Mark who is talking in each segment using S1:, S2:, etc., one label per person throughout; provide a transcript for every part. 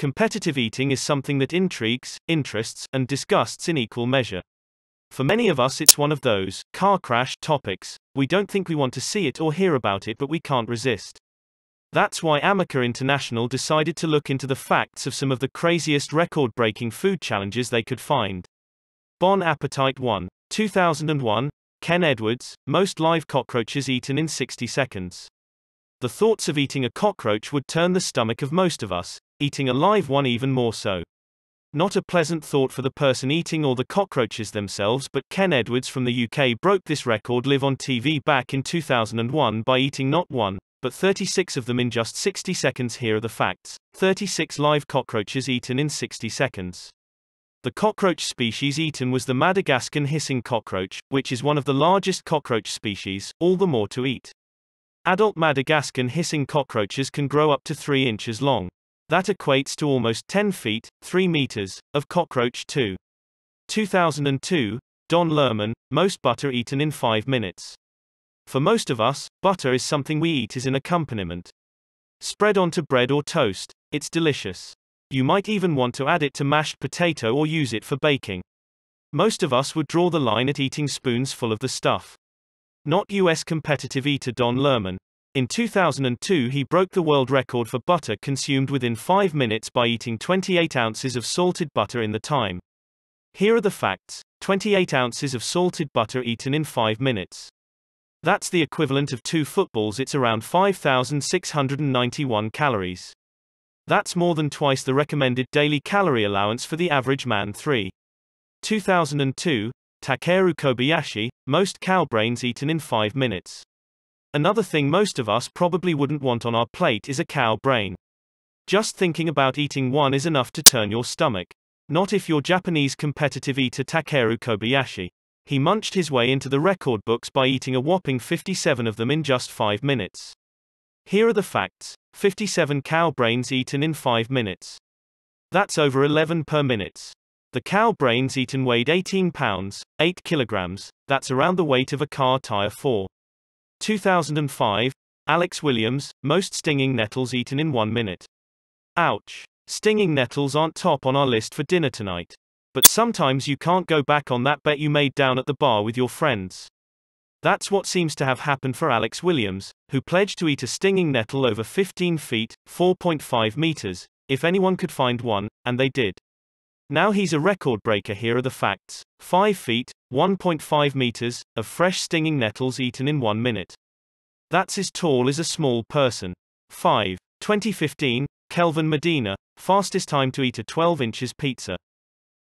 S1: Competitive eating is something that intrigues, interests, and disgusts in equal measure. For many of us, it's one of those car crash topics. We don't think we want to see it or hear about it, but we can't resist. That's why Amica International decided to look into the facts of some of the craziest record breaking food challenges they could find. Bon Appetite 1. 2001. Ken Edwards, most live cockroaches eaten in 60 seconds. The thoughts of eating a cockroach would turn the stomach of most of us, eating a live one even more so. Not a pleasant thought for the person eating or the cockroaches themselves, but Ken Edwards from the UK broke this record live on TV back in 2001 by eating not one, but 36 of them in just 60 seconds. Here are the facts 36 live cockroaches eaten in 60 seconds. The cockroach species eaten was the Madagascan hissing cockroach, which is one of the largest cockroach species, all the more to eat. Adult Madagascan hissing cockroaches can grow up to 3 inches long. That equates to almost 10 feet, 3 meters, of cockroach too. 2002, Don Lerman, most butter eaten in 5 minutes. For most of us, butter is something we eat as an accompaniment. Spread onto bread or toast, it's delicious. You might even want to add it to mashed potato or use it for baking. Most of us would draw the line at eating spoons full of the stuff. Not US competitive eater Don Lerman, in 2002 he broke the world record for butter consumed within 5 minutes by eating 28 ounces of salted butter in the time. Here are the facts. 28 ounces of salted butter eaten in 5 minutes. That's the equivalent of two footballs it's around 5,691 calories. That's more than twice the recommended daily calorie allowance for the average man 3. 2002, Takeru Kobayashi, most cow brains eaten in 5 minutes. Another thing most of us probably wouldn't want on our plate is a cow brain. Just thinking about eating one is enough to turn your stomach. Not if you're Japanese competitive eater Takeru Kobayashi. He munched his way into the record books by eating a whopping 57 of them in just 5 minutes. Here are the facts 57 cow brains eaten in 5 minutes. That's over 11 per minute. The cow brains eaten weighed 18 pounds, 8 kilograms, that's around the weight of a car tire 4. 2005, Alex Williams, most stinging nettles eaten in one minute. Ouch. Stinging nettles aren't top on our list for dinner tonight. But sometimes you can't go back on that bet you made down at the bar with your friends. That's what seems to have happened for Alex Williams, who pledged to eat a stinging nettle over 15 feet, 4.5 meters, if anyone could find one, and they did. Now he's a record breaker. Here are the facts 5 feet, 1.5 meters, of fresh stinging nettles eaten in one minute. That's as tall as a small person. 5. 2015, Kelvin Medina, fastest time to eat a 12 inches pizza.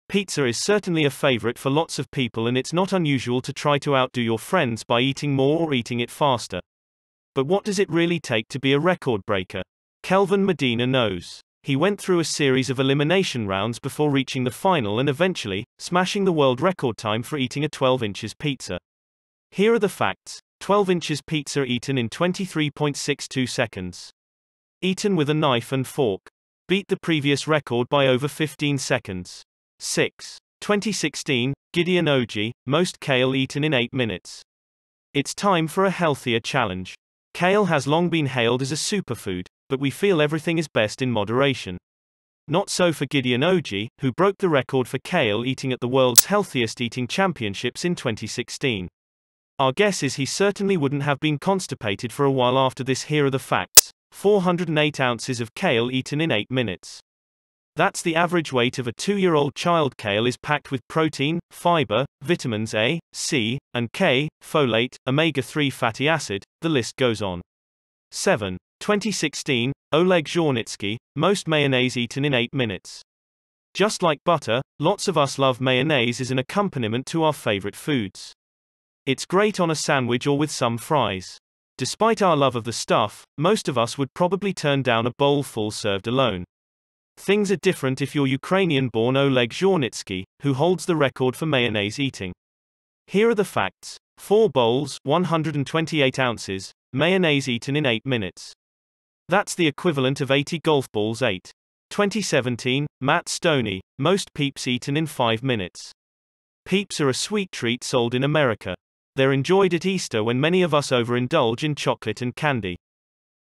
S1: Pizza is certainly a favorite for lots of people, and it's not unusual to try to outdo your friends by eating more or eating it faster. But what does it really take to be a record breaker? Kelvin Medina knows he went through a series of elimination rounds before reaching the final and eventually, smashing the world record time for eating a 12 inches pizza. Here are the facts 12 inches pizza eaten in 23.62 seconds. Eaten with a knife and fork. Beat the previous record by over 15 seconds. 6. 2016, Gideon Oji, most kale eaten in 8 minutes. It's time for a healthier challenge. Kale has long been hailed as a superfood, but we feel everything is best in moderation. Not so for Gideon Oji, who broke the record for kale eating at the world's healthiest eating championships in 2016. Our guess is he certainly wouldn't have been constipated for a while after this. Here are the facts 408 ounces of kale eaten in 8 minutes. That's the average weight of a two year old child. Kale is packed with protein, fiber, vitamins A, C, and K, folate, omega 3 fatty acid, the list goes on. 7. 2016, Oleg Zhornitsky, most mayonnaise eaten in 8 minutes. Just like butter, lots of us love mayonnaise as an accompaniment to our favorite foods. It's great on a sandwich or with some fries. Despite our love of the stuff, most of us would probably turn down a bowl full served alone. Things are different if you're Ukrainian born Oleg Zhornitsky, who holds the record for mayonnaise eating. Here are the facts 4 bowls, 128 ounces, mayonnaise eaten in 8 minutes. That's the equivalent of 80 golf balls 8. 2017, Matt Stoney, most peeps eaten in 5 minutes. Peeps are a sweet treat sold in America. They're enjoyed at Easter when many of us overindulge in chocolate and candy.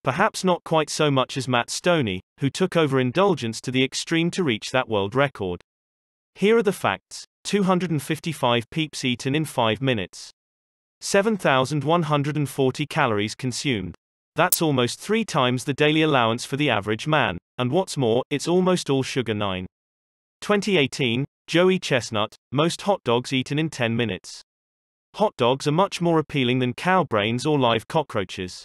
S1: Perhaps not quite so much as Matt Stoney, who took overindulgence to the extreme to reach that world record. Here are the facts 255 peeps eaten in 5 minutes. 7,140 calories consumed. That's almost three times the daily allowance for the average man. And what's more, it's almost all sugar 9. 2018, Joey Chestnut, most hot dogs eaten in 10 minutes. Hot dogs are much more appealing than cow brains or live cockroaches.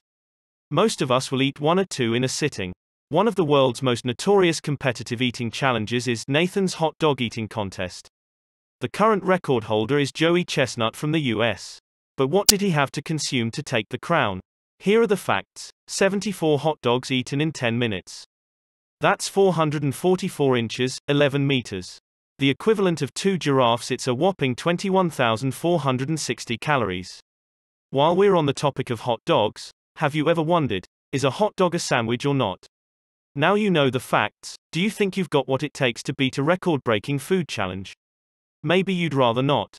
S1: Most of us will eat one or two in a sitting. One of the world's most notorious competitive eating challenges is Nathan's Hot Dog Eating Contest. The current record holder is Joey Chestnut from the US. But what did he have to consume to take the crown? Here are the facts 74 hot dogs eaten in 10 minutes. That's 444 inches, 11 meters. The equivalent of two giraffes, it's a whopping 21,460 calories. While we're on the topic of hot dogs, have you ever wondered, is a hot dog a sandwich or not? Now you know the facts, do you think you've got what it takes to beat a record breaking food challenge? Maybe you'd rather not.